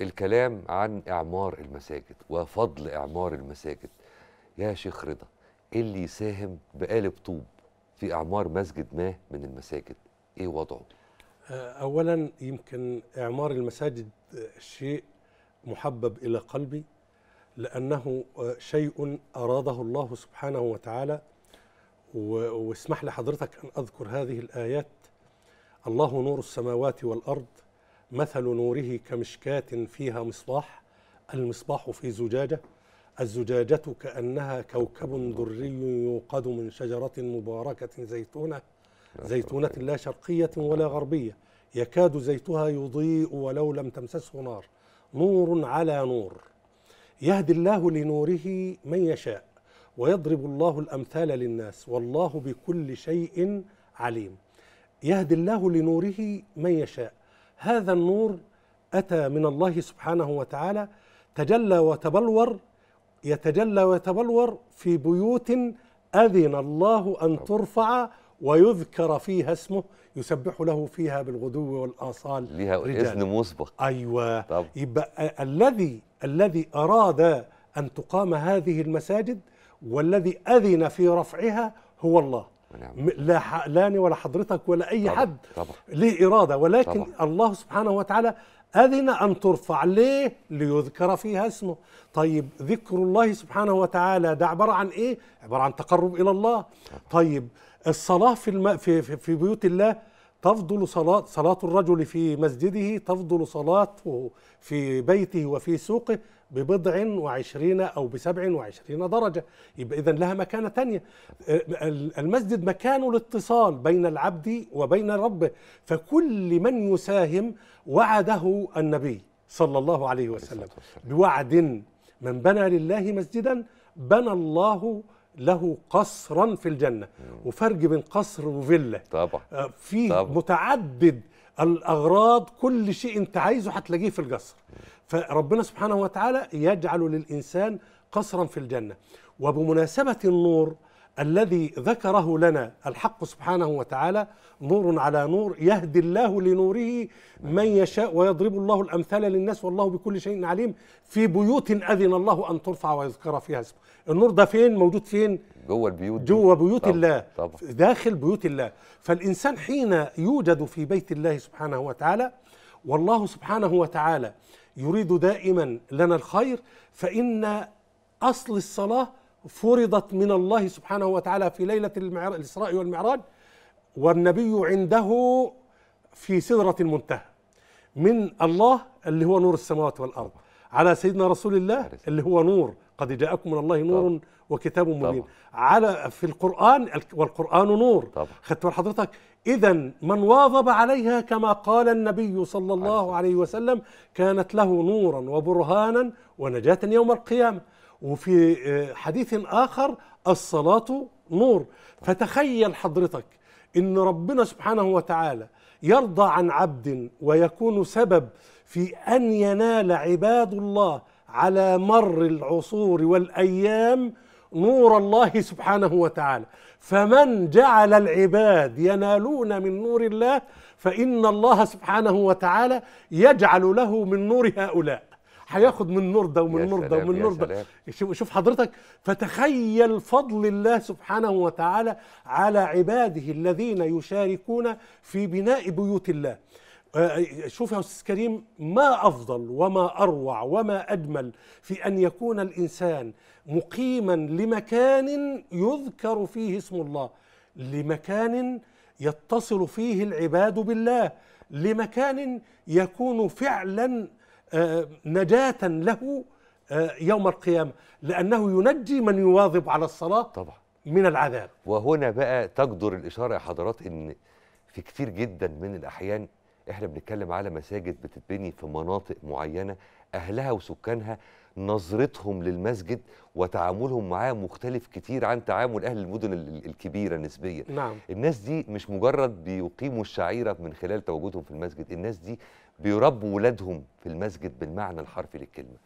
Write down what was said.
الكلام عن إعمار المساجد وفضل إعمار المساجد يا شيخ رضا إيه اللي يساهم بقالب طوب في إعمار مسجد ما من المساجد إيه وضعه؟ آه، أولا يمكن إعمار المساجد شيء محبب إلى قلبي لأنه شيء أراده الله سبحانه وتعالى واسمح لحضرتك أن أذكر هذه الآيات الله نور السماوات والأرض مثل نوره كمشكاة فيها مصباح المصباح في زجاجة الزجاجة كأنها كوكب دري يوقد من شجرة مباركة زيتونة زيتونة لا شرقية ولا غربية يكاد زيتها يضيء ولو لم تمسسه نار نور على نور يهدي الله لنوره من يشاء ويضرب الله الأمثال للناس والله بكل شيء عليم يهدي الله لنوره من يشاء هذا النور أتى من الله سبحانه وتعالى تجلى وتبلور يتجلى ويتبلور في بيوت أذن الله أن ترفع ويذكر فيها اسمه يسبح له فيها بالغدو والآصال لها رجال. إذن مسبق أيوة طب. يبقى الذي الذي أراد أن تقام هذه المساجد والذي أذن في رفعها هو الله نعم. لا لاني ولا حضرتك ولا اي طبع. حد طبع. ليه اراده ولكن طبع. الله سبحانه وتعالى اذن ان ترفع ليه ليذكر فيها اسمه طيب ذكر الله سبحانه وتعالى ده عباره عن ايه عباره عن تقرب الى الله طيب الصلاه في الم... في في بيوت الله تفضل صلاة صلاة الرجل في مسجده تفضل صلاته في بيته وفي سوقه ببضع وعشرين أو بسبع وعشرين درجة يبقى إذا لها مكانة تانية المسجد مكانه الاتصال بين العبد وبين ربه فكل من يساهم وعده النبي صلى الله عليه وسلم بوعد من بنى لله مسجدا بنى الله له قصرا في الجنة وفرق بين قصر وفيلا طبعا آه، فيه متعدد الأغراض كل شيء أنت عايزه هتلاقيه في القصر فربنا سبحانه وتعالى يجعل للإنسان قصرا في الجنة وبمناسبة النور الذي ذكره لنا الحق سبحانه وتعالى نور على نور يهدي الله لنوره من يشاء ويضرب الله الأمثال للناس والله بكل شيء عليم في بيوت أذن الله أن ترفع ويذكر فيها اسمه النور ده فين موجود فين جوه البيوت جوه بيوت طبعا الله طبعا داخل بيوت الله فالإنسان حين يوجد في بيت الله سبحانه وتعالى والله سبحانه وتعالى يريد دائما لنا الخير فإن أصل الصلاة فرضت من الله سبحانه وتعالى في ليلة الإسراء والمعراج والنبي عنده في سدرة المنتهى من الله اللي هو نور السماوات والأرض على سيدنا رسول الله اللي هو نور قد جاءكم من الله نور طبعا. وكتاب مبين طبعا. على في القرآن والقرآن نور خدت حضرتك إذا من واظب عليها كما قال النبي صلى الله عليه وسلم كانت له نورا وبرهانا ونجاة يوم القيامة وفي آه، حديث آخر الصلاة نور فتخيل حضرتك إن ربنا سبحانه وتعالى يرضى عن عبد ويكون سبب في أن ينال عباد الله على مر العصور والأيام نور الله سبحانه وتعالى فمن جعل العباد ينالون من نور الله فإن الله سبحانه وتعالى يجعل له من نور هؤلاء هياخد من النور ده ومن النور ده ومن النور ده شوف حضرتك فتخيل فضل الله سبحانه وتعالى على عباده الذين يشاركون في بناء بيوت الله آه، آه، شوف يا استاذ كريم ما افضل وما اروع وما اجمل في ان يكون الانسان مقيما لمكان يذكر فيه اسم الله لمكان يتصل فيه العباد بالله لمكان يكون فعلا آه، نجاة له آه، يوم القيامة لأنه ينجي من يواظب على الصلاة طبعا من العذاب وهنا بقى تقدر الإشارة يا حضرات إن في كتير جدا من الأحيان إحنا بنتكلم على مساجد بتتبني في مناطق معينة أهلها وسكانها نظرتهم للمسجد وتعاملهم معاه مختلف كتير عن تعامل أهل المدن الكبيرة نسبيا نعم. الناس دي مش مجرد بيقيموا الشعيرة من خلال تواجدهم في المسجد الناس دي بيربوا ولادهم في المسجد بالمعنى الحرفي للكلمه